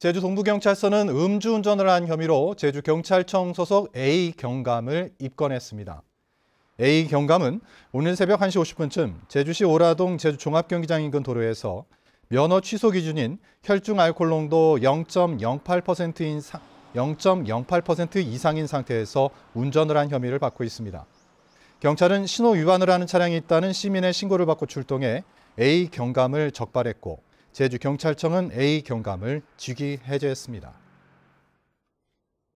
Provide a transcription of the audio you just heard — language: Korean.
제주 동부경찰서는 음주운전을 한 혐의로 제주경찰청 소속 A 경감을 입건했습니다. A 경감은 오늘 새벽 1시 50분쯤 제주시 오라동 제주종합경기장 인근 도로에서 면허 취소 기준인 혈중 알코올 농도 0.08%인 0.08% 이상인 상태에서 운전을 한 혐의를 받고 있습니다. 경찰은 신호 위반을 하는 차량이 있다는 시민의 신고를 받고 출동해 A 경감을 적발했고 제주 경찰청은 A 경감을 직위 해제했습니다.